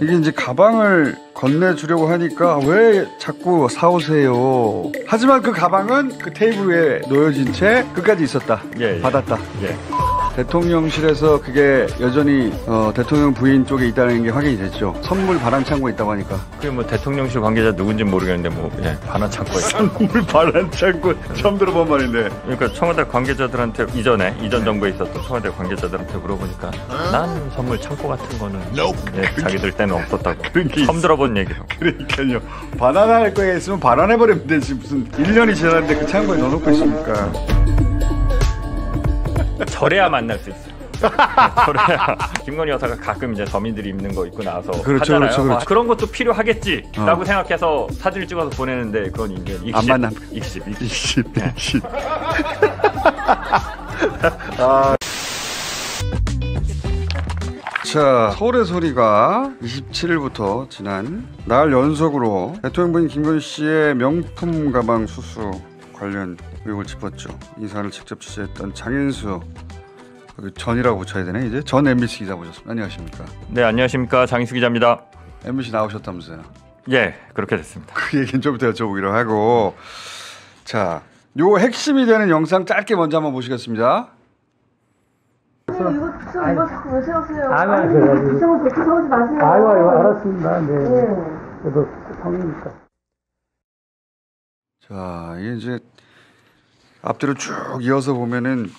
이게 이제 가방을 건네주려고 하니까 왜 자꾸 사오세요. 하지만 그 가방은 그 테이블 위에 놓여진 채 끝까지 있었다. 예, 예. 받았다. 예. 대통령실에서 그게 여전히 어, 대통령 부인 쪽에 있다는 게 확인이 됐죠. 선물 반환 창고에 있다고 하니까. 그게 뭐 대통령실 관계자 누군지 모르겠는데 뭐 예, 바람창고에 선물 바람창고 처음 들어본 말인데. 그러니까 청와대 관계자들한테 이전에 이전 정부에 있었던 청와대 관계자들한테 물어보니까 아. 난 선물 창고 같은 거는 예, 자기들 때는 없었다고. 처음 들어본 얘기라고. 그러니까요. 반환할 거에 있으면 반환해버리면 되지 무슨 1년이 지났는데 그 창고에 넣어놓고 있습니까. 절해야 만날 수 있어요. 저래야 네, 김건희 여사가 가끔 이제 서민들이 입는 거 입고 나와서 그렇죠, 그렇죠 하잖아요. 그렇죠, 그렇죠. 아, 그런 것도 필요하겠지라고 어. 생각해서 사진을 찍어서 보내는데 그건 인제 익십, 안 만남. 익십, 익십, 익십. 자, 서울의 소리가 27일부터 지난 날 연속으로 대통령 부인 김건희 씨의 명품 가방 수수 관련 의혹을 짚었죠. 이사안 직접 취재했던 장윤수 그 전이라고 붙여야 되네 이제 전 MBC 기자 모셨습니다. 안녕하십니까? 네 안녕하십니까 장윤수 기자입니다. MBC 나오셨다면서요? 예 그렇게 됐습니다. 그 얘기는 좀이 여쭤보기로 하고 자요 핵심이 되는 영상 짧게 먼저 한번 보시겠습니다. 이거 이 이거 왜 세웠어요? 아니, 아니, 아니 부정 그렇게 세우지 마세요. 아유, 아 알았습니다. 네. 네. 그래도 성이니까. 자, 이게 이제 앞뒤로 쭉 이어서 보면은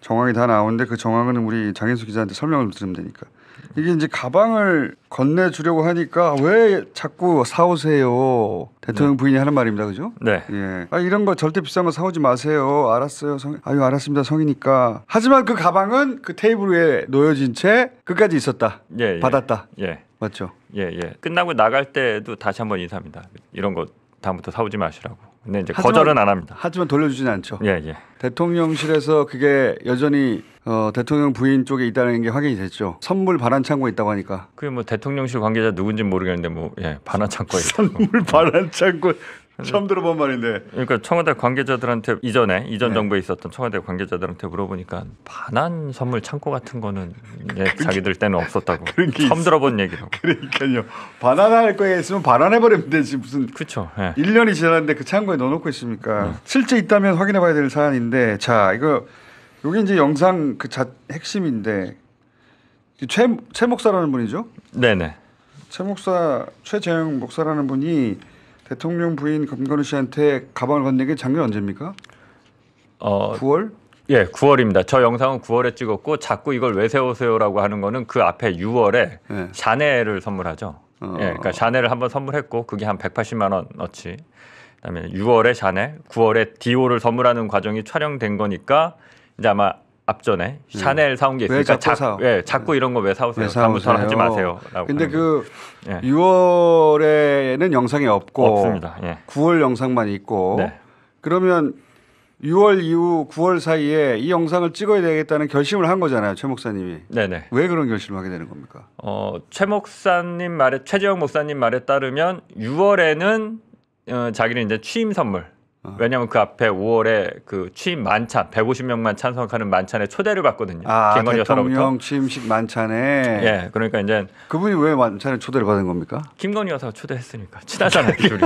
정황이 다 나오는데 그 정황은 우리 장인수 기자한테 설명을 드리면 되니까 이게 이제 가방을 건네주려고 하니까 왜 자꾸 사오세요 대통령 네. 부인이 하는 말입니다 그죠 네. 예. 아 이런 거 절대 비싼 거 사오지 마세요 알았어요 성 아유 알았습니다 성이니까 하지만 그 가방은 그 테이블 위에 놓여진 채 끝까지 있었다 예, 예. 받았다 예. 맞죠 예예 예. 끝나고 나갈 때도 다시 한번 인사합니다 이런 거 다음부터 사오지 마시라고 근데 이제 하지만, 거절은 안 합니다. 하지만 돌려주지는 않죠. 예, 예. 대통령실에서 그게 여전히 어, 대통령 부인 쪽에 있다는 게 확인이 됐죠. 선물 반환 창고 있다고 하니까. 그게 뭐 대통령실 관계자 누군지 모르겠는데 뭐 예, 반환 창고에 선물 반환 창고 처음 들어본 말인데. 그러니까 청와대 관계자들한테 이전에 이전 네. 정부에 있었던 청와대 관계자들한테 물어보니까 반환 선물 창고 같은 거는 예, 자기들 때는 없었다고. 처음 있어. 들어본 얘기라고. 그러니까요. 반환할 거에 있으면 반환해 버리면 되지 무슨. 그렇죠. 예. 1년이 지났는데 그 창고에 넣어놓고 있습니까? 음. 실제 있다면 확인해 봐야 될 사안인데 자 이거 여기 이제 영상 그 자, 핵심인데 최 최 목사라는 분이죠? 네네. 최 목사 최재영 목사라는 분이 대통령 부인 금건우 씨한테 가방을 건넨 게 작년 언제입니까? 어, 9월? 예, 9월입니다. 저 영상은 9월에 찍었고 자꾸 이걸 왜 세우세요라고 하는 거는 그 앞에 6월에 예. 샤넬을 선물하죠. 어. 예, 그러니까 샤넬을 한번 선물했고 그게 한 180만 원어치. 그다음에 6월에 샤넬, 9월에 디오를 선물하는 과정이 촬영된 거니까 이제 아마 앞전에 예. 샤넬 사온 게 있으니까 자꾸 자, 예, 자꾸 예. 이런 거 왜 사오세요? 다음부터는 하지 마세요. 근데 그 예. 6월에는 영상이 없고 없습니다. 예. 9월 영상만 있고 네. 그러면 6월 이후 9월 사이에 이 영상을 찍어야 되겠다는 결심을 한 거잖아요, 최 목사님이. 네네. 왜 그런 결심을 하게 되는 겁니까? 어, 최 목사님 말에 최재형 목사님 말에 따르면 6월에는 어, 자기는 이제 취임 선물 어. 왜냐하면 그 앞에 5월에 그 취임 만찬 150명만 찬성하는 만찬에 초대를 받거든요. 아, 김건희 여사로부터 취임식 만찬에. 예, 그러니까 이제 그분이 왜 만찬에 초대를 받은 겁니까? 김건희 여사가 초대했으니까 친하잖아요, 둘이.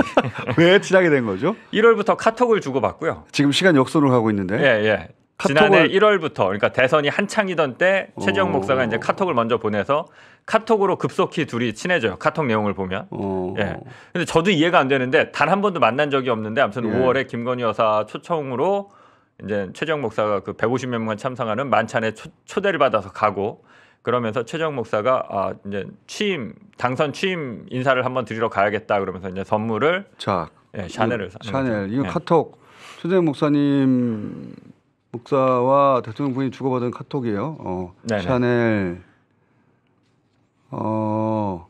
왜 친하게 된 거죠? 1월부터 카톡을 주고 받고요. 지금 시간 역선을 하고 있는데. 예, 예. 지난해 1월부터 그러니까 대선이 한창이던 때 최재형 어... 목사가 이제 카톡을 먼저 보내서 카톡으로 급속히 둘이 친해져요. 카톡 내용을 보면. 어... 예. 근데 저도 이해가 안 되는데 단 한 번도 만난 적이 없는데 아무튼 예. 5월에 김건희 여사 초청으로 이제 최재형 목사가 그 150명만 참석하는 만찬에 초, 대를 받아서 가고 그러면서 최재형 목사가 아 이제 취임 당선 취임 인사를 한번 드리러 가야겠다 그러면서 이제 선물을 자 예, 샤넬을 샤넬 이거 예. 카톡 최재형 목사님 목사와 대통령 부인이 주고받은 카톡이에요. 어, 네네. 샤넬. 어,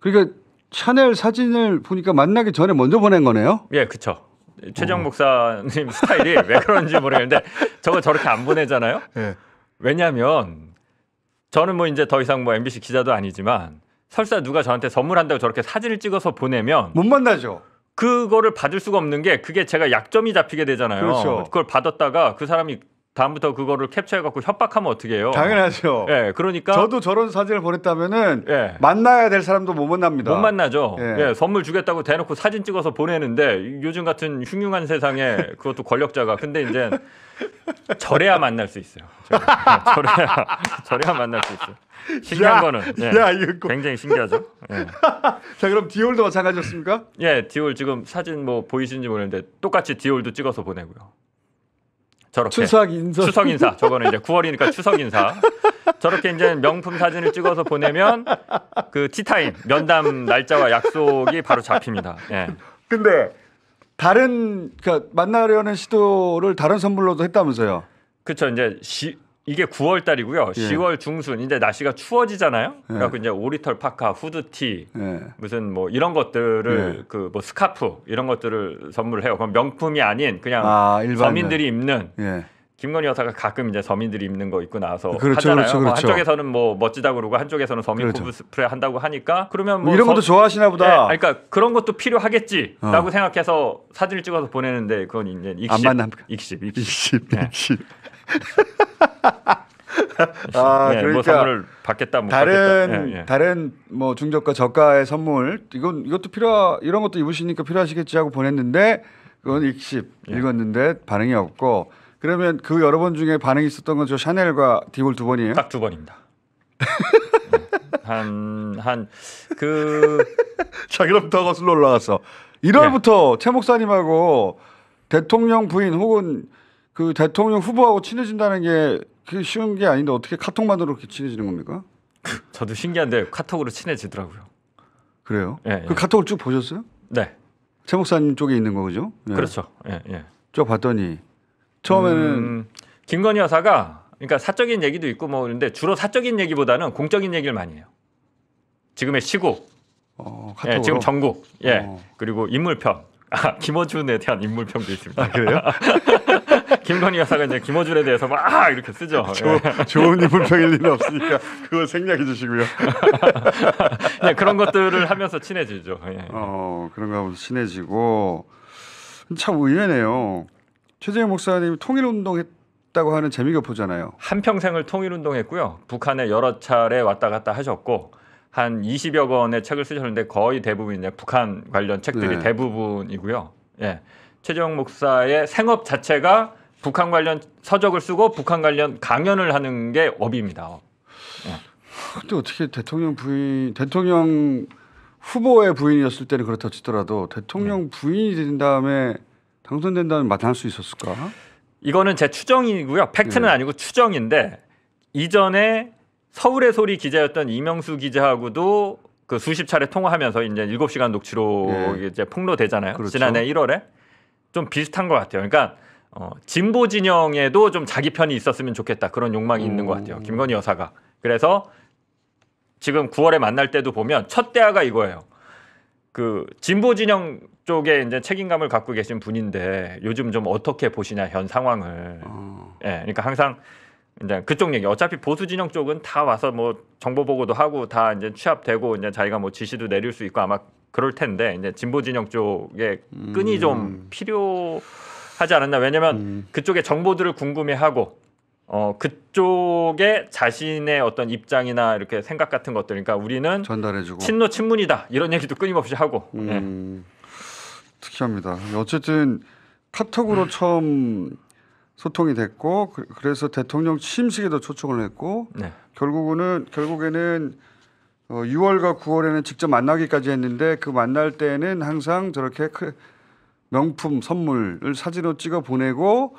그러니까 샤넬 사진을 보니까 만나기 전에 먼저 보낸 거네요. 예, 그렇 최정 어. 목사님 스타일이 왜 그런지 모르겠는데 저거 저렇게 안 보내잖아요. 네. 예. 왜냐하면 저는 뭐 이제 더 이상 뭐 MBC 기자도 아니지만 설사 누가 저한테 선물한다고 저렇게 사진을 찍어서 보내면 못 만나죠. 그거를 받을 수가 없는 게 그게 제가 약점이 잡히게 되잖아요. 그렇죠. 그걸 받았다가 그 사람이 다음부터 그거를 캡처해갖고 협박하면 어떻게 해요? 당연하죠. 예, 그러니까 저도 저런 사진을 보냈다면은 예. 만나야 될 사람도 못 만납니다. 못 만나죠. 예. 예. 선물 주겠다고 대놓고 사진 찍어서 보내는데 요즘 같은 흉흉한 세상에 그것도 권력자가 근데 이제 절해야 만날 수 있어요. 절해야 절해야 만날 수 있어요. 신기한 야, 거는 예, 야, 이거 굉장히 신기하죠. 예. 자 그럼 디올도 마찬가지였습니까? 예, 디올 지금 사진 뭐 보이시는지 모르는데 똑같이 디올도 찍어서 보내고요. 저렇게 추석 인사 추석 인사 저거는 이제 9월이니까 추석 인사 저렇게 이제 명품 사진을 찍어서 보내면 그 티타임 면담 날짜와 약속이 바로 잡힙니다. 예. 근데 다른 그러니까 만나려는 시도를 다른 선물로도 했다면서요? 그렇죠. 이제 시, 이게 9월 달이고요. 예. 10월 중순 이제 날씨가 추워지잖아요. 예. 그래갖고 이제 오리털 파카, 후드티, 예. 무슨 뭐 이런 것들을 예. 그뭐 스카프 이런 것들을 선물을 해요. 그럼 명품이 아닌 그냥 아, 서민들이 입는 김건희 여사가 가끔 이제 서민들이 입는 거 입고 나와서 그렇죠, 그렇죠 하잖아요. 뭐 그렇죠, 그렇죠. 뭐 한쪽에서는 뭐 멋지다 그러고 한쪽에서는 서민 그렇죠. 코스프레 한다고 하니까 그러면 뭐 이런 것도 서... 좋아하시나 보다. 네, 그러니까 그런 것도 필요하겠지라고 어. 생각해서 사진을 찍어서 보내는데 그건 이제 익십, 익십, 익십, 익십. 네. 익십. 아, 예, 뭐 그러니까 뭐 선물을 받겠다 못 뭐 다른 받겠다. 예, 예. 다른 뭐 중저가 저가의 선물 이건 이것도 필요 이런 것도 입으시니까 필요하시겠지 하고 보냈는데 그건 읽씹 예. 읽었는데 반응이 없고 그러면 그 여러 번 중에 반응이 있었던 건 저 샤넬과 디올 두 번이에요? 딱 두 번입니다. 한 한그자그부터 거슬러 올라갔어. 1월부터 예. 최 목사님하고 대통령 부인 혹은 그 대통령 후보하고 친해진다는 게 그게 쉬운 게 아닌데 어떻게 카톡만으로 이렇게 친해지는 겁니까? 저도 신기한데 카톡으로 친해지더라고요. 그래요? 예, 그 예. 그 카톡을 쭉 보셨어요? 네. 최 목사님 쪽에 있는 거죠? 예. 그렇죠. 예, 예. 쭉 봤더니 처음에는 음, 김건희 여사가 그러니까 사적인 얘기도 있고 뭐 그런데 주로 사적인 얘기보다는 공적인 얘기를 많이 해요. 지금의 시국, 어, 예, 카톡으로? 예, 지금 전국, 예 어. 그리고 인물편, 아, 김어준에 대한 인물평도 있습니다. 아, 그래요? 김건희 여사가 이제 김어준에 대해서 막 아, 이렇게 쓰죠. 조, 좋은 인물평일 리는 없으니까 그거 생략해 주시고요. 네, 그런 것들을 하면서 친해지죠. 예. 어, 그런 거 하면서 친해지고 참 의외네요. 최재형 목사님 통일운동 했다고 하는 재미가 보잖아요. 한 평생을 통일운동했고요. 북한에 여러 차례 왔다 갔다 하셨고 한 20여 권의 책을 쓰셨는데 거의 대부분 이제 북한 관련 책들이 네. 대부분이고요. 예. 최재 목사의 생업 자체가 북한 관련 서적을 쓰고 북한 관련 강연을 하는 게 업입니다. 네. 근데 어떻게 대통령 부인 대통령 후보의 부인이었을 때는 그렇다 치더라도 대통령 네. 부인이 된 다음에 당선된 다음에 만날 수 있었을까? 이거는 제 추정이고요. 팩트는 네. 아니고 추정인데 이전에 서울의 소리 기자였던 이명수 기자하고도 그 수십 차례 통화하면서 이제 7시간 녹취록 네. 이제 폭로되잖아요. 그렇죠. 지난해 1월에 좀 비슷한 것 같아요. 그러니까 어, 진보 진영에도 좀 자기 편이 있었으면 좋겠다 그런 욕망이 음. 있는 것 음. 같아요. 김건희 여사가 그래서 지금 9월에 만날 때도 보면 첫 대화가 이거예요. 그 진보 진영 쪽에 이제 책임감을 갖고 계신 분인데 요즘 좀 어떻게 보시냐 현 상황을. 어. 예, 그러니까 항상 이제 그쪽 얘기. 어차피 보수 진영 쪽은 다 와서 뭐 정보 보고도 하고 다 이제 취합되고 이제 자기가 뭐 지시도 내릴 수 있고 아마 그럴 텐데 이제 진보 진영 쪽에 끈이 음. 좀 필요. 하지 않았나. 왜냐면 음. 그쪽의 정보들을 궁금해하고 어 그쪽에 자신의 어떤 입장이나 이렇게 생각 같은 것들 그러니까 우리는 전달해주고 친노 친문이다 이런 얘기도 끊임없이 하고 음. 예. 특이합니다. 어쨌든 카톡으로 음. 처음 소통이 됐고 그, 래서 대통령 취임식에도 초청을 했고 네. 결국은 결국에는 어, 6월과 9월에는 직접 만나기까지 했는데 그 만날 때는 항상 저렇게 크, 명품 선물을 사진으로 찍어 보내고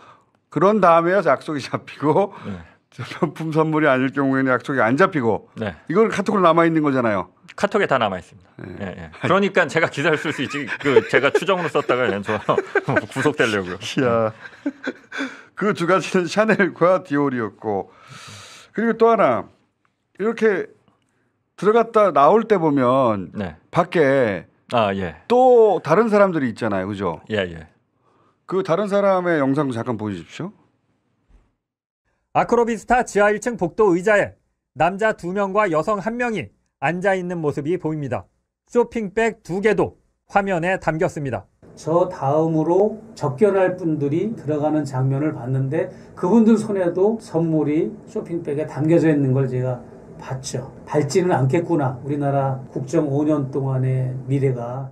그런 다음에야 약속이 잡히고 네. 명품 선물이 아닐 경우에는 약속이 안 잡히고 네. 이걸 카톡으로 남아 있는 거잖아요. 카톡에 다 남아 있습니다. 네. 예, 예. 그러니까 제가 기사를 쓸 수 있지. 그 제가 추정으로 썼다가 연저 구속되려고요. 이야. 그 두 가지는 샤넬과 디올이었고 그리고 또 하나 이렇게 들어갔다 나올 때 보면 네. 밖에 아 예. 또 다른 사람들이 있잖아요, 그죠? 예 예. 그 다른 사람의 영상도 잠깐 보여주십시오. 아크로비스타 지하 1층 복도 의자에 남자 2명과 여성 1명이 앉아 있는 모습이 보입니다. 쇼핑백 2개도 화면에 담겼습니다. 저 다음으로 접견할 분들이 들어가는 장면을 봤는데 그분들 손에도 선물이 쇼핑백에 담겨져 있는 걸 제가 봤죠. 밝지는 않겠구나. 우리나라 국정 5년 동안의 미래가.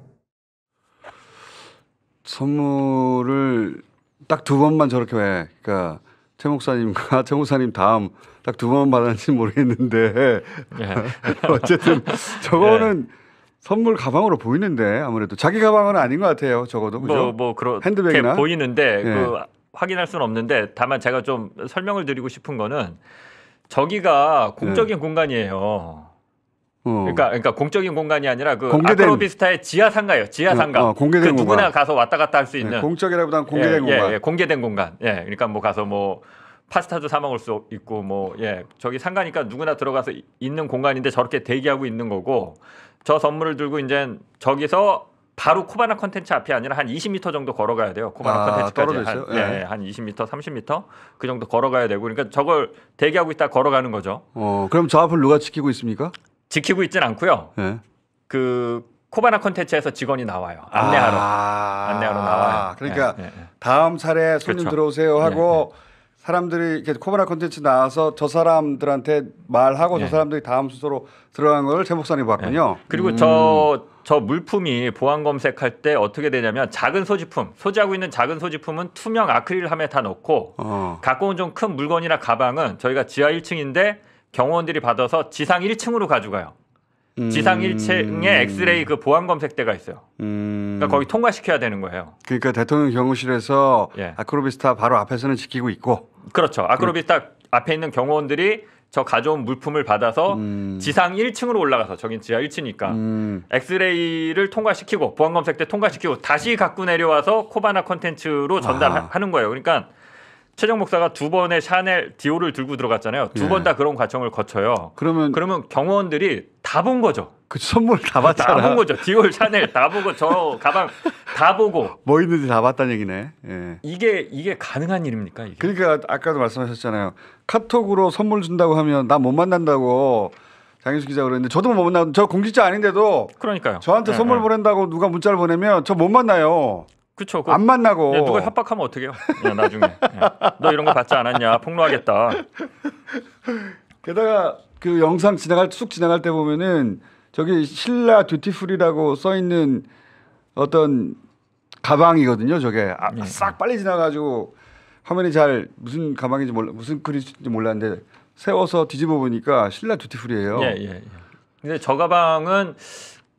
선물을 딱 두 번만 저렇게 왜, 그러니까 최 목사님과 최 목사님 다음 딱 두 번만 받았는지 모르겠는데 예. 어쨌든 저거는 예. 선물 가방으로 보이는데 아무래도 자기 가방은 아닌 것 같아요. 적어도 그죠? 뭐, 뭐 그런 핸드백이나 보이는데 그 예. 그 확인할 수는 없는데 다만 제가 좀 설명을 드리고 싶은 거는 저기가 공적인 네. 공간이에요. 어. 그러니까 그러니까 공적인 공간이 아니라 그 공개된, 아크로비스타의 지하 상가예요. 지하 상가. 네. 어, 공개된 그 누구나 가서 왔다 갔다 할수 네, 있는. 네. 공적이라기보다 공개된 예, 예 공간. 예, 예, 공개된 공간. 예, 그러니까 뭐 가서 뭐 파스타도 사 먹을 수 있고 뭐 예 저기 상가니까 누구나 들어가서 있는 공간인데 저렇게 대기하고 있는 거고 저 선물을 들고 이제 저기서 바로 코바나 컨텐츠 앞이 아니라 한 20m 정도 걸어가야 돼요. 코바나 아, 컨텐츠까지 한, 네. 네, 한 20m, 30m 그 정도 걸어가야 되고 그러니까 저걸 대기하고 있다 걸어가는 거죠. 어, 그럼 저 앞을 누가 지키고 있습니까? 지키고 있진 않고요. 네. 그 코바나 컨텐츠에서 직원이 나와요. 안내하러 아~ 안내하러 나와요. 아, 그러니까 네, 다음 차례 손님 그렇죠. 들어오세요 하고 사람들이 이렇게 코바나 콘텐츠 나와서 저 사람들한테 말하고 네. 저 사람들이 다음 순서로 들어간 걸 제목사님 봤군요. 네. 그리고 음. 저저 물품이 보안 검색할 때 어떻게 되냐면 작은 소지품 소지하고 있는 작은 소지품은 투명 아크릴함에 다 넣고 어. 갖고 온 좀 큰 물건이나 가방은 저희가 지하 1층인데 경호원들이 받아서 지상 1층으로 가져가요. 음... 지상 1층에 엑스레이 그 보안 검색대가 있어요. 음... 그러니까 거기 통과시켜야 되는 거예요. 그러니까 대통령 경호실에서 예. 아크로비스타 바로 앞에서는 지키고 있고. 그렇죠. 아크로비스타 그 앞에 있는 경호원들이 저 가져온 물품을 받아서 음. 지상 1층으로 올라가서 저긴 지하 1층이니까 음. 엑스레이를 통과시키고 보안 검색 대 통과시키고 다시 갖고 내려와서 코바나 컨텐츠로 전달하는 거예요. 그러니까 최종 목사가 두 번의 샤넬 디오를 들고 들어갔잖아요. 두 번다 예. 그런 과정을 거쳐요. 그러면 그러면 경호원들이 다 본 거죠. 그 선물 다 봤잖아. 다 본 거죠. 디올 샤넬 다 보고 저 가방 다 보고 뭐 있는지 다 봤다는 얘기네. 예. 이게 이게 가능한 일입니까? 이게? 그러니까 아까도 말씀하셨잖아요. 카톡으로 선물 준다고 하면 나 못 만난다고 장인수 기자 그랬는데 저도 못 만나. 저 공직자 아닌데도 그러니까요. 저한테 네, 선물 네. 보낸다고 누가 문자를 보내면 저 못 만나요. 그쵸. 안 만나고 야, 예, 누가 협박하면 어떻게 해요? 예, 나중에 야, 예. 너 이런 거 받지 않았냐 폭로하겠다. 게다가 그 영상 지나갈 쑥 지나갈 때 보면은 저기 신라 듀티풀이라고 써 있는 어떤 가방이거든요. 저게 아, 예. 싹 빨리 지나가지고 화면이 잘 무슨 가방인지 몰라 무슨 글인지 몰랐는데 세워서 뒤집어 보니까 신라 듀티풀이에요. 예, 예, 예. 근데 저 가방은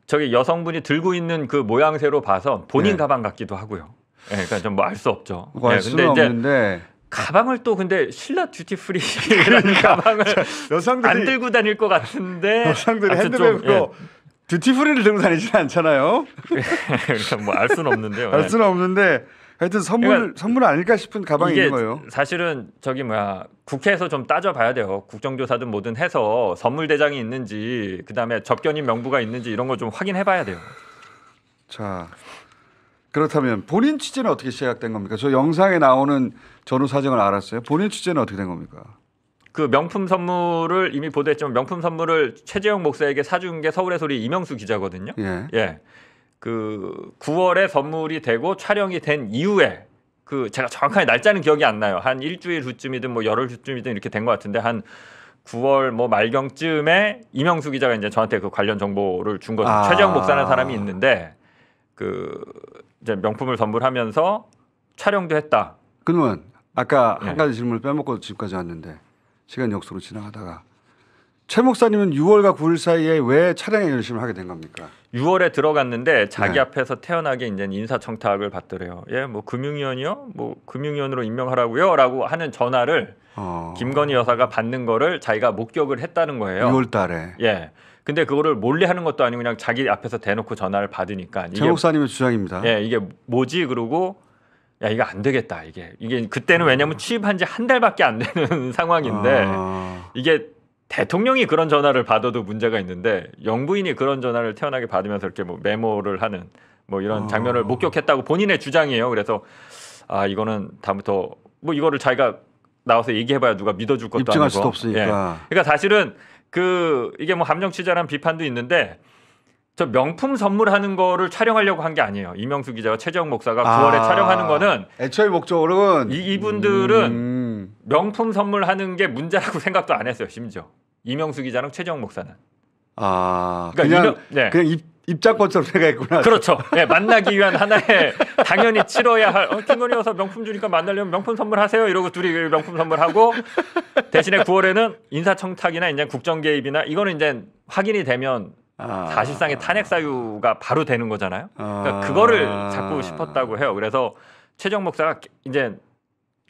저기 여성분이 들고 있는 그 모양새로 봐서 본인 네. 가방 같기도 하고요. 예, 그러니까 좀 뭐 알 수 없죠. 뭐알 예, 근데 이제 없는데. 가방을 또 근데 신라 듀티 프리라는 가방을 여성들이, 안 들고 다닐 것 같은데 여성들이 핸드백으로 예. 듀티 프리를 들고 다니지는 않잖아요. 예, 그러니까 뭐 알 수는 없는데요. 알 수는 예. 없는데 하여튼 선물 그러니까 선물 아닐까 싶은 가방이 있는 거예요. 사실은 저기 뭐야 국회에서 좀 따져봐야 돼요. 국정조사든 뭐든 해서 선물 대장이 있는지 그다음에 접견인 명부가 있는지 이런 거 좀 확인해봐야 돼요. 자 그렇다면 본인 취재는 어떻게 시작된 겁니까? 저 영상에 나오는 전후 사정을 알았어요. 본인 취재는 어떻게 된 겁니까? 그 명품 선물을 이미 보도했지만 명품 선물을 최재형 목사에게 사준 게 서울의 소리 이명수 기자거든요. 예. 예. 그 9월에 선물이 되고 촬영이 된 이후에 그 제가 정확하게 날짜는 기억이 안 나요. 한 일주일 후쯤이든 뭐 열흘 후쯤이든 이렇게 된 것 같은데 한 9월 뭐 말경쯤에 이명수 기자가 이제 저한테 그 관련 정보를 준 거죠. 아. 최재형 목사라는 사람이 있는데 그 이제 명품을 선물하면서 촬영도 했다. 그러면 아까 네. 한 가지 질문을 빼먹고 집까지 왔는데 시간 역수로 지나가다가 최 목사님은 6월과 9일 사이에 왜 차량에 열심을 하게 된 겁니까? 6월에 들어갔는데 자기 네. 앞에서 태어나게 이제 인사청탁을 받더래요. 예, 뭐 금융위원이요? 뭐 금융위원으로 임명하라고요?라고 하는 전화를 어... 김건희 여사가 받는 거를 자기가 목격을 했다는 거예요. 6월달에. 예. 근데 그거를 몰래 하는 것도 아니고 그냥 자기 앞에서 대놓고 전화를 받으니까. 최 목사님의 주장입니다. 예, 이게 뭐지? 그러고 야 이거 안 되겠다 이게 이게 그때는 왜냐면 어. 취입한 지 한 달밖에 안 되는 상황인데 어... 이게 대통령이 그런 전화를 받아도 문제가 있는데 영부인이 그런 전화를 태연하게 받으면서 이렇게 뭐 메모를 하는 뭐 이런 아. 장면을 목격했다고 본인의 주장이에요. 그래서 아 이거는 다음부터 뭐 이거를 자기가 나와서 얘기해봐야 누가 믿어줄 것도 입증할 아니고. 수도 없으니까. 예. 그러니까 사실은 그 이게 뭐 함정 취재라는 비판도 있는데 저 명품 선물하는 거를 촬영하려고 한 게 아니에요. 이명수 기자와 최정형 목사가 9월에 아. 촬영하는 거는 애초에 목적으로는 이, 이분들은 음... 명품 선물하는 게 문제라고 생각도 안 했어요. 심지어 이명수 기자랑 최정 목사는. 아 그러니까 그냥 이명, 네. 그냥 입 입장권처럼 생각했구나. 그렇죠. 네, 만나기 위한 하나의 당연히 치러야 할 어, 김건희 어서 명품 주니까 만나려면 명품 선물하세요. 이러고 둘이 명품 선물하고 대신에 9월에는 인사청탁이나 이제 국정 개입이나 이거는 이제 확인이 되면 아... 사실상의 탄핵 사유가 바로 되는 거잖아요. 그러니까 그거를 아. 잡고 싶었다고 해요. 그래서 최정 목사가 이제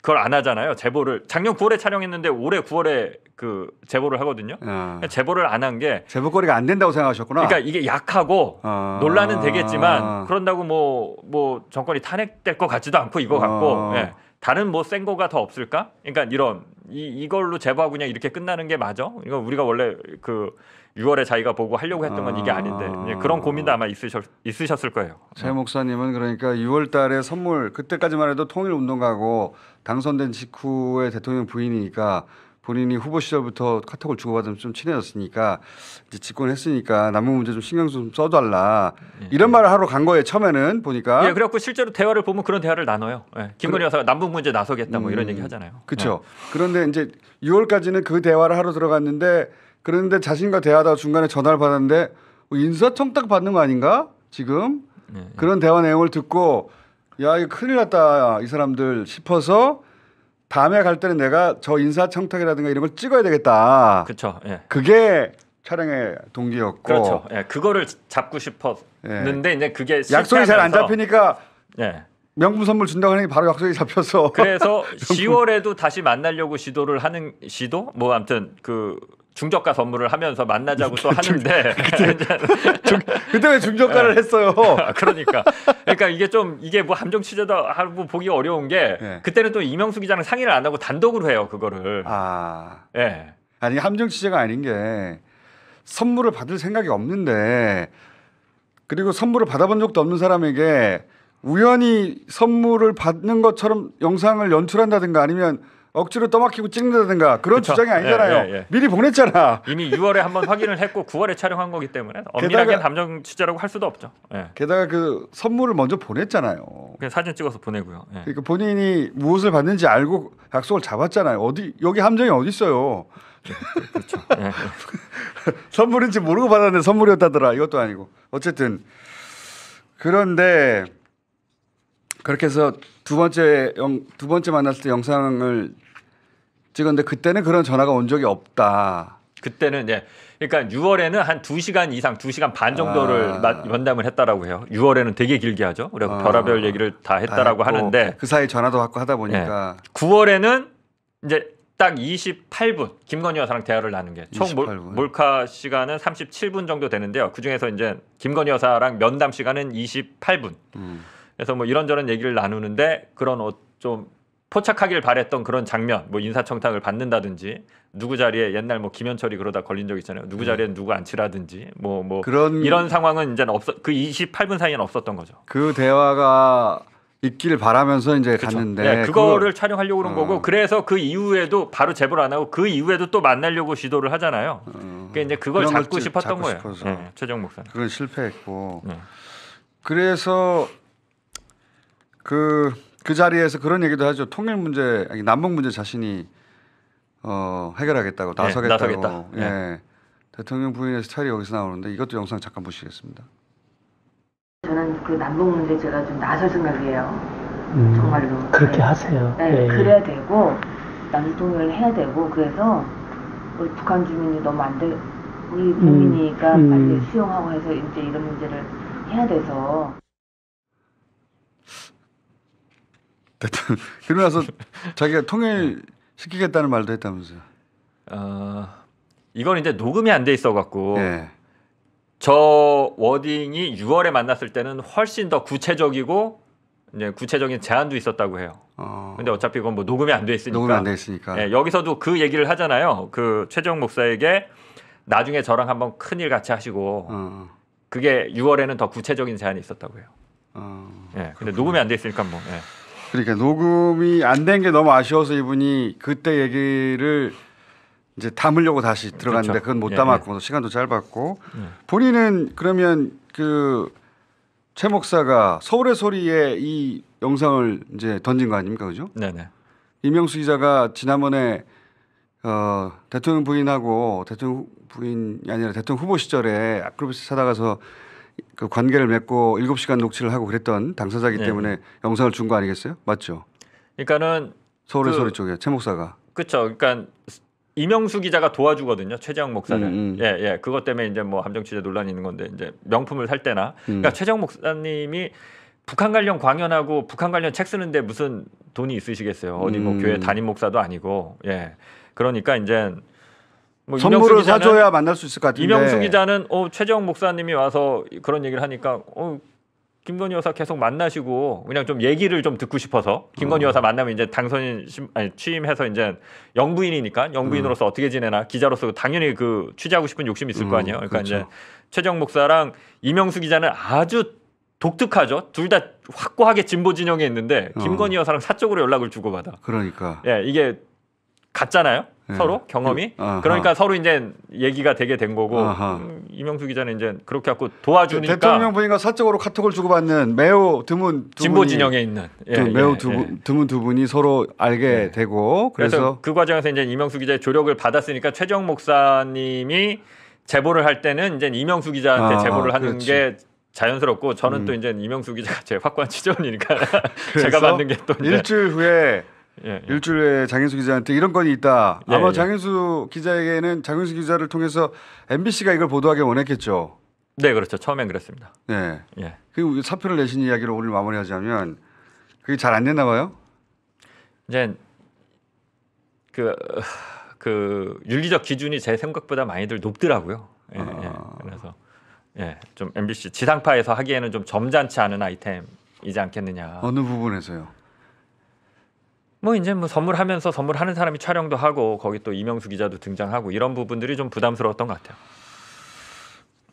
그걸 안 하잖아요. 제보를 작년 9월에 촬영했는데 올해 9월에 그 제보를 하거든요. 아. 그러니까 제보를 안 한게 제보거리가 안 된다고 생각하셨구나. 그러니까 이게 약하고 아. 논란은 되겠지만 아. 그런다고 뭐뭐 뭐 정권이 탄핵될 것 같지도 않고 이거 같고 아. 예. 다른 뭐센 거가 더 없을까? 그러니까 이런 이 이걸로 제보하고 그냥 이렇게 끝나는 게 맞아? 이거 우리가 원래 그 6월에 자기가 보고 하려고 했던 건 이게 아. 아닌데 아... 그런 고민도 아마 있으셨, 있으셨을 거예요. 최 목사님은 그러니까 6월달에 선물 그때까지만 해도 통일운동 가고 당선된 직후에 대통령 부인이니까 본인이 후보 시절부터 카톡을 주고받으면 좀 친해졌으니까 이제 집권했으니까 남북 문제 좀 신경 좀 써달라 예. 이런 말을 하러 간 거예요 처음에는 보니까 예 그래갖고 실제로 대화를 보면 그런 대화를 나눠요 예, 김건희 그 여사가 남북 문제 나서겠다 뭐 이런 음, 얘기 하잖아요 그렇죠 그런데 이제 6월까지는 그 대화를 하러 들어갔는데 그런데 자신과 대화하다 중간에 전화를 받았는데 뭐 인사청탁 받는 거 아닌가? 지금 네. 예. 그런 대화 내용을 듣고 야 이거 큰일 났다 이 사람들 싶어서 다음에 갈 때는 내가 저 인사청탁이라든가 이런 걸 찍어야 되겠다. 그렇죠. 예. 그게 촬영의 동기였고. 그렇죠. 예, 그거를 잡고 싶었는데 예. 이제 그게 약속이 잘 안 잡히니까 예. 명품 선물 준다고 하니 바로 약속이 잡혀서 그래서 10월에도 다시 만나려고 시도를 하는 시도 뭐 아무튼 그 중저가 선물을 하면서 만나자고 또 하는데 그때, 중, 그때 왜 중저가를 네. 했어요? 아, 그러니까 그러니까 이게 좀 이게 뭐 함정 취재다 하고 보기 어려운 게 네. 그때는 또 이명수 기자랑 상의를 안 하고 단독으로 해요 그거를. 아, 예. 네. 아니 함정 취재가 아닌 게 선물을 받을 생각이 없는데 그리고 선물을 받아본 적도 없는 사람에게 우연히 선물을 받는 것처럼 영상을 연출한다든가 아니면 억지로 떠막히고 찍는다든가 그런 그쵸? 주장이 아니잖아요. 예, 예, 예. 미리 보냈잖아. 이미 6월에 한번 확인을 했고 9월에 촬영한 거기 때문에 엄밀하게 게 감정 취재라고 할 수도 없죠. 예. 게다가 그 선물을 먼저 보냈잖아요. 그냥 사진 찍어서 보내고요. 예. 그러니까 본인이 무엇을 받는지 알고 약속을 잡았잖아요. 어디 여기 함정이 어디 있어요? 그렇죠. 선물인지 모르고 받았는데 선물이었다더라. 이것도 아니고 어쨌든 그런데 그렇게 해서 두 번째 영, 두 번째 만났을 때 영상을 찍었는데 그때는 그런 전화가 온 적이 없다. 그때는 이제 그러니까 6월에는 한 2시간 이상 2시간 반 정도를 아. 면담을 했다라고 해요. 6월에는 되게 길게 하죠. 우리가 아. 별하별 얘기를 다 했다라고 다 하는데 그 사이 전화도 받고 하다 예. 보니까 네. 9월에는 이제 딱 28분 김건희 여사랑 대화를 나눈 게 총 몰카 시간은 37분 정도 되는데요. 그 중에서 이제 김건희 여사랑 면담 시간은 28분. 음. 그래서 뭐 이런저런 얘기를 나누는데 그런 좀 포착하길 바랬던 그런 장면, 뭐 인사청탁을 받는다든지 누구 자리에 옛날 뭐 김현철이 그러다 걸린 적 있잖아요. 누구 음. 자리에 누구 앉히라든지 뭐뭐 뭐 그런 이런 상황은 이제는 없어그 28분 사이에는 없었던 거죠. 그 대화가 있기를 바라면서 이제 그쵸. 갔는데 네, 그거를 그걸... 촬영하려고 그런 어. 거고 그래서 그 이후에도 바로 제보를 안 하고 그 이후에도 또 만나려고 시도를 하잖아요. 어. 그러니 이제 그걸 잡고 싶었던 거예요. 네, 최종 목사는 그건 실패했고 네. 그래서 그그 자리에서 그런 얘기도 하죠. 통일 문제, 남북 문제 자신이 어, 해결하겠다고 네, 나서겠다고. 네, 나서겠다. 예. 네. 대통령 부인의 스타일이 여기서 나오는데 이것도 영상 잠깐 보시겠습니다. 저는 그 남북 문제 제가 좀 나설 생각이에요. 음, 정말로 그렇게 네. 하세요. 네, 네. 그래야 되고 남동을 해야 되고 그래서 우리 북한 주민이 너무 안 돼. 우리 국민이니까 음, 음. 빨리 수용하고 해서 이제 이런 문제를 해야 돼서 대통령 그러고 나서 자기가 통일 네. 시키겠다는 말도 했다면서요. 어, 이건 이제 녹음이 안 돼 있어 갖고 예. 저 워딩이 6월에 만났을 때는 훨씬 더 구체적이고 이제 구체적인 제안도 있었다고 해요. 어. 근데 어차피 이건뭐 녹음이 안 돼 있으니까. 녹음 안돼 있으니까. 예, 여기서도 그 얘기를 하잖아요. 그 최정 목사에게 나중에 저랑 한번 큰일 같이 하시고 어. 그게 6월에는 더 구체적인 제안이 있었다고 해요. 어, 예, 근데 그렇구 녹음이 안 돼 있으니까 뭐. 예. 그러니까 녹음이 안 된 게 너무 아쉬워서 이분이 그때 얘기를 이제 담으려고 다시 들어갔는데 그렇죠. 그건 못 예, 담았고 예, 예. 시간도 짧았고 예. 본인은 그러면 그최 목사가 서울의 소리에 이 영상을 이제 던진 거 아닙니까 그죠? 네네. 이명수 기자가 지난번에 어, 대통령 부인하고 대통령 부인이 아니라 대통령 후보 시절에 아크로비스 찾아가서 그 관계를 맺고 7시간 녹취를 하고 그랬던 당사자기 이 네. 때문에 영상을 준 거 아니겠어요? 맞죠? 그러니까는 서울의 그, 소리 쪽에 최 목사가 그렇죠. 그러니까 이명수 기자가 도와주거든요. 최재형 목사를. 음, 음. 예, 예. 그것 때문에 이제 뭐 함정 취재 논란이 있는 건데 이제 명품을 살 때나 그러니까 음. 그러니까 최재형 목사님이 북한 관련 광연하고 북한 관련 책 쓰는데 무슨 돈이 있으시겠어요. 어디 뭐 음. 교회 담임 목사도 아니고. 예. 그러니까 이제 뭐 선물을 사줘야 만날 수 있을 것 같은데 이명수 기자는 어, 최정 목사님이 와서 그런 얘기를 하니까 어, 김건희 여사 계속 만나시고 그냥 좀 얘기를 좀 듣고 싶어서 김건희 음. 여사 만나면 이제 당선인 아니, 취임해서 이제 영부인이니까 영부인으로서 음. 어떻게 지내나 기자로서 당연히 그 취재하고 싶은 욕심이 있을 음, 거 아니에요. 그러니까 음, 그렇죠. 이제 최정 목사랑 이명수 기자는 아주 독특하죠. 둘 다 확고하게 진보 진영에 있는데 어. 김건희 어. 여사랑 사적으로 연락을 주고받아. 그러니까. 예, 이게 같잖아요. 예. 서로 경험이 그, 아하. 그러니까 서로 이제 얘기가 되게 된 거고 음, 이명수 기자는 이제 그렇게 갖고 도와주니까 대통령 부인과 사적으로 카톡을 주고받는 매우 드문 두 진보 분이, 진영에 있는 예, 두, 예, 매우 두, 예. 드문 두 분이 서로 알게 예. 되고 그래서, 그래서, 그 과정에서 이제 이명수 기자의 조력을 받았으니까 최정 목사님이 제보를 할 때는 이제 이명수 기자한테 아, 제보를 하는 그렇지. 게 자연스럽고 저는 음. 또 이제 이명수 기자가 제 확고한 지원이니까 제가 받는 게 또 일주일 후에 예, 예. 일주일에 장현수 기자한테 이런 건이 있다. 예, 아마 예. 장현수 기자에게는 장현수 기자를 통해서 MBC가 이걸 보도하게 원했겠죠. 네, 그렇죠. 처음엔 그랬습니다. 네. 예. 그 사표를 내신 이야기를 오늘 마무리하자면 그게 잘 안 됐나 봐요. 이제 그그 그 윤리적 기준이 제 생각보다 많이들 높더라고요. 예, 아... 예. 그래서 예, 좀 MBC 지상파에서 하기에는 좀 점잖지 않은 아이템이지 않겠느냐. 어느 부분에서요? 뭐 이제 뭐 선물하면서 선물하는 사람이 촬영도 하고 거기 또 이명수 기자도 등장하고 이런 부분들이 좀 부담스러웠던 것 같아요.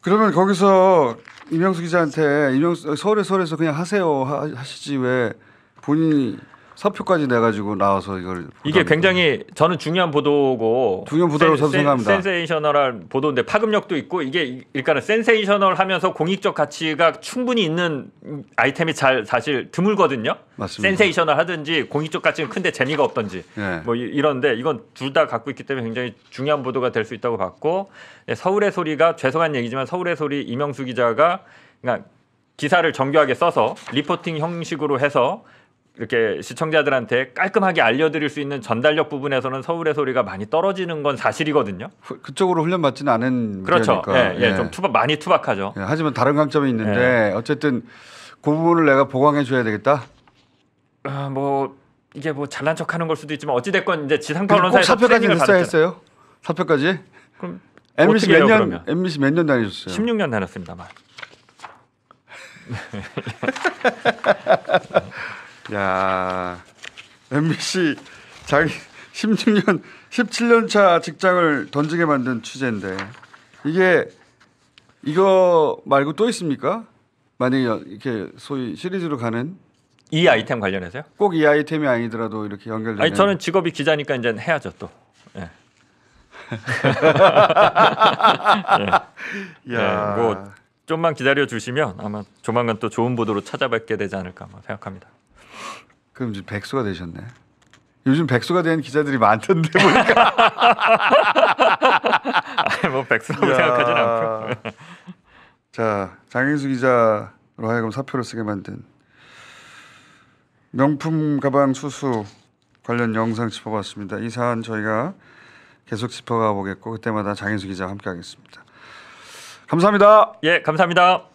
그러면 거기서 이명수 기자한테 이명수 서울에 서울에서 그냥 하세요 하, 시지왜 본인이 사표까지 내가지고 나와서 이걸 이게 굉장히 저는 중요한 보도고 중요한 보도라고 저 생각합니다. 센세이셔널한 보도인데 파급력도 있고 이게 일단은 센세이셔널하면서 공익적 가치가 충분히 있는 아이템이 잘 사실 드물거든요. 맞습니다. 센세이셔널 하든지 공익적 가치는 큰데 재미가 없던지 네. 뭐 이런데 이건 둘 다 갖고 있기 때문에 굉장히 중요한 보도가 될 수 있다고 봤고 예, 서울의 소리가 죄송한 얘기지만 서울의 소리 이명수 기자가 그러니까 기사를 정교하게 써서 리포팅 형식으로 해서 이렇게 시청자들한테 깔끔하게 알려드릴 수 있는 전달력 부분에서는 서울의 소리가 많이 떨어지는 건 사실이거든요. 그쪽으로 훈련받지는 않은 그렇죠. 예, 예, 예, 좀 투박 많이 투박하죠. 예, 하지만 다른 강점이 있는데 예. 어쨌든 그 부분을 내가 보강해 줘야 되겠다. 아, 뭐 이게 뭐 잘난 척하는 걸 수도 있지만 어찌 됐건 이제 지상파 언론사에서 사표까지 했어요. 사표까지? 그럼 MBC 몇 년? MBC 몇 년 다니셨어요? 16년 다녔습니다만. 야 MBC 자기 16년 17년 차 직장을 던지게 만든 취재인데 이게 이거 말고 또 있습니까? 만약에 이렇게 소위 시리즈로 가는 이 아이템 관련해서요? 꼭 이 아이템이 아니더라도 이렇게 연결되는. 아니 저는 직업이 기자니까 이제 해야죠 또. 예. 예. 야, 예, 뭐 좀만 기다려 주시면 아마 조만간 또 좋은 보도로 찾아뵙게 되지 않을까 생각합니다. 그럼 이제 백수가 되셨네. 요즘 백수가 된 기자들이 많던데 보니까. 뭐 백수라고 야. 생각하진 않고. 자 장인수 기자로 하여금 사표를 쓰게 만든 명품 가방 수수 관련 영상 짚어봤습니다. 이 사안 저희가 계속 짚어가 보겠고 그때마다 장인수 기자 함께하겠습니다. 감사합니다. 예, 감사합니다.